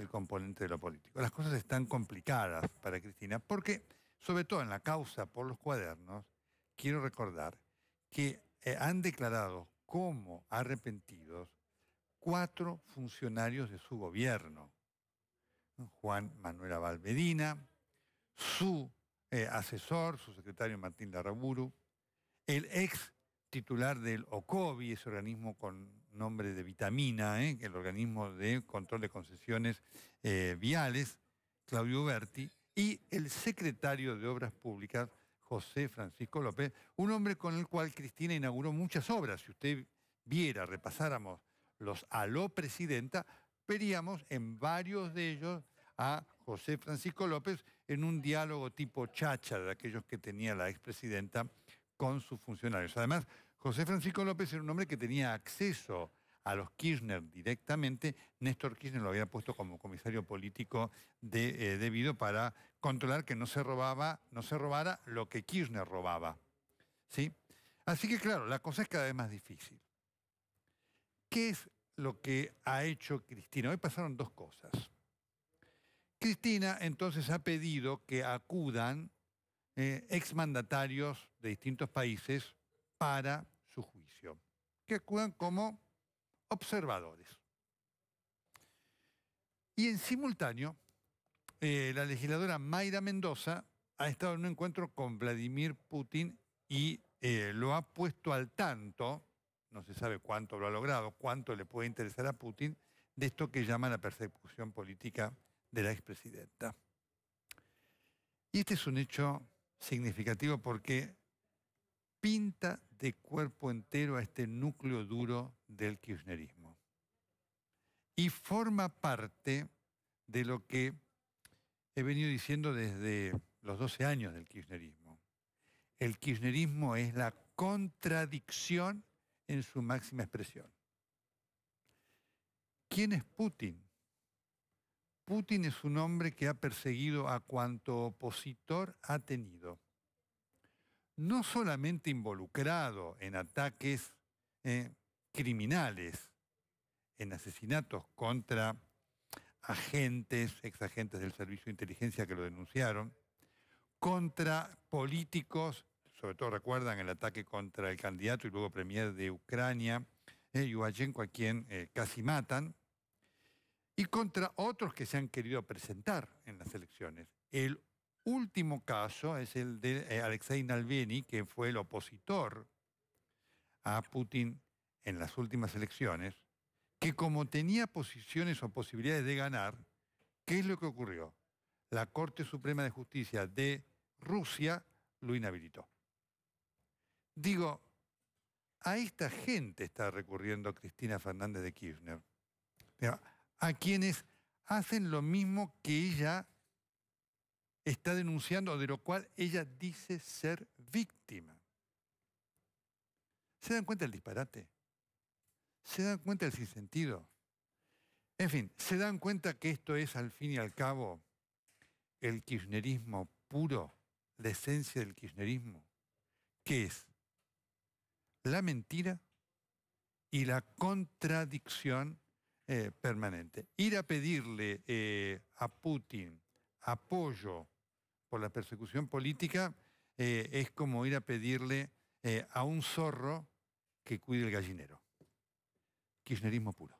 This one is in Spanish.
el componente de lo político. Las cosas están complicadas para Cristina porque, sobre todo en la causa por los cuadernos, quiero recordar que eh, han declarado como arrepentidos cuatro funcionarios de su gobierno. Juan Manuel Abal su eh, asesor, su secretario Martín Larraburu, el ex titular del OCOBI, ese organismo con nombre de vitamina, ¿eh? el organismo de control de concesiones eh, viales, Claudio Berti, y el secretario de Obras Públicas, José Francisco López, un hombre con el cual Cristina inauguró muchas obras. Si usted viera, repasáramos los aló presidenta, veríamos en varios de ellos a José Francisco López en un diálogo tipo chacha de aquellos que tenía la expresidenta con sus funcionarios. Además, José Francisco López era un hombre que tenía acceso a los Kirchner directamente. Néstor Kirchner lo había puesto como comisario político de, eh, debido para controlar que no se robaba, no se robara lo que Kirchner robaba. ¿Sí? Así que claro, la cosa es cada vez más difícil. ¿Qué es lo que ha hecho Cristina? Hoy pasaron dos cosas. Cristina entonces ha pedido que acudan eh, exmandatarios de distintos países para su juicio, que actúan como observadores. Y en simultáneo, eh, la legisladora Mayra Mendoza ha estado en un encuentro con Vladimir Putin y eh, lo ha puesto al tanto, no se sabe cuánto lo ha logrado, cuánto le puede interesar a Putin, de esto que llama la persecución política de la expresidenta. Y este es un hecho significativo porque pinta de cuerpo entero a este núcleo duro del kirchnerismo. Y forma parte de lo que he venido diciendo desde los 12 años del kirchnerismo. El kirchnerismo es la contradicción en su máxima expresión. ¿Quién es Putin? Putin es un hombre que ha perseguido a cuanto opositor ha tenido no solamente involucrado en ataques eh, criminales, en asesinatos contra agentes, exagentes del Servicio de Inteligencia que lo denunciaron, contra políticos, sobre todo recuerdan el ataque contra el candidato y luego premier de Ucrania, eh, a quien eh, casi matan, y contra otros que se han querido presentar en las elecciones último caso es el de eh, Alexei Nalbeni, que fue el opositor a Putin en las últimas elecciones, que como tenía posiciones o posibilidades de ganar, ¿qué es lo que ocurrió? La Corte Suprema de Justicia de Rusia lo inhabilitó. Digo, a esta gente está recurriendo Cristina Fernández de Kirchner, a quienes hacen lo mismo que ella está denunciando, de lo cual ella dice ser víctima. ¿Se dan cuenta del disparate? ¿Se dan cuenta del sinsentido? En fin, ¿se dan cuenta que esto es al fin y al cabo el kirchnerismo puro, la esencia del kirchnerismo? Que es? La mentira y la contradicción eh, permanente. Ir a pedirle eh, a Putin apoyo por la persecución política eh, es como ir a pedirle eh, a un zorro que cuide el gallinero. Kirchnerismo puro.